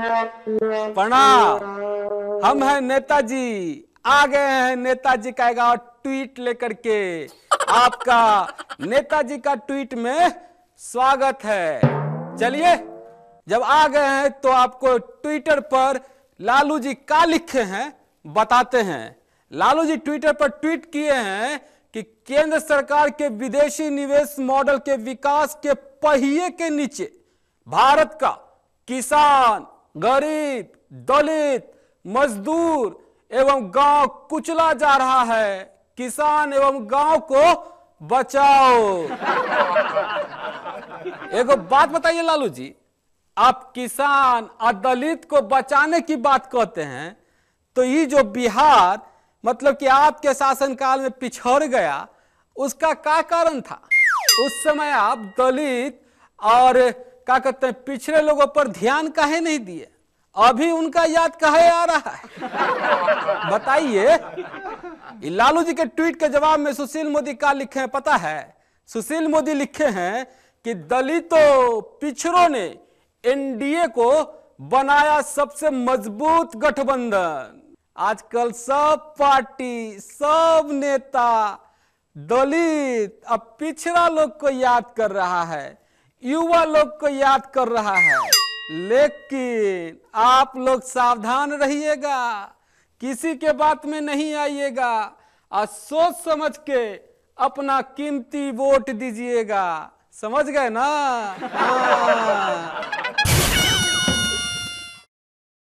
प्रणाम हम हैं नेताजी आ गए हैं नेताजी कहेगा ट्वीट लेकर के आपका नेताजी का ट्वीट में स्वागत है चलिए जब आ गए हैं तो आपको ट्विटर पर लालू जी का लिखे हैं बताते हैं लालू जी ट्विटर पर ट्वीट किए हैं कि केंद्र सरकार के विदेशी निवेश मॉडल के विकास के पहिए के नीचे भारत का किसान गरीब दलित मजदूर एवं गांव कुचला जा रहा है किसान एवं गांव को बचाओ एक बात बताइए लालू जी आप किसान और दलित को बचाने की बात कहते हैं तो ये जो बिहार मतलब कि आपके शासनकाल में पिछड़ गया उसका क्या कारण था उस समय आप दलित और क्या कहते हैं पिछले लोगों पर ध्यान काहे नहीं दिए अभी उनका याद कहे आ रहा है बताइए लालू जी के ट्वीट के जवाब में सुशील मोदी क्या लिखे हैं पता है सुशील मोदी लिखे हैं कि दलितों पिछड़ों ने एनडीए को बनाया सबसे मजबूत गठबंधन आजकल सब पार्टी सब नेता दलित अब पिछड़ा लोग को याद कर रहा है युवा लोग को याद कर रहा है लेकिन आप लोग सावधान रहिएगा किसी के बात में नहीं आइएगा और सोच समझ के अपना कीमती वोट दीजिएगा समझ गए ना हाँ।